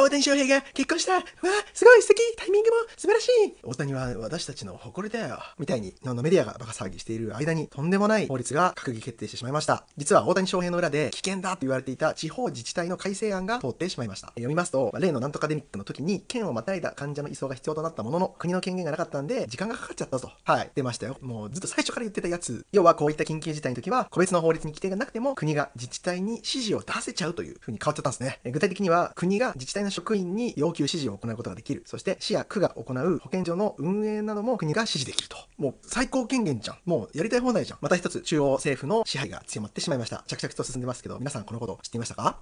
大谷翔平が結婚したわあ、すごい素敵タイミングも素晴らしい大谷は私たちの誇りだよ、みたいに、のメディアがバカ騒ぎしている間に、とんでもない法律が閣議決定してしまいました。実は大谷翔平の裏で、危険だと言われていた地方自治体の改正案が通ってしまいました。読みますと、例のなんとかデミックの時に、県をまたいだ患者の移送が必要となったものの、国の権限がなかったんで、時間がかかっちゃったぞ。はい、出ましたよ。もうずっと最初から言ってたやつ。要はこういった緊急事態の時は、個別の法律に規定がなくても、国が自治体に指示を出せちゃうという風に変わっちゃったんですね。具体的には、国が自治体の職員に要求指示を行うことができる。そして、市や区が行う保健所のの運営なども国が支持できると。もう最高権限じゃん。もうやりたい放題じゃん。また一つ中央政府の支配が強まってしまいました。着々と進んでますけど、皆さんこのこと知っていましたか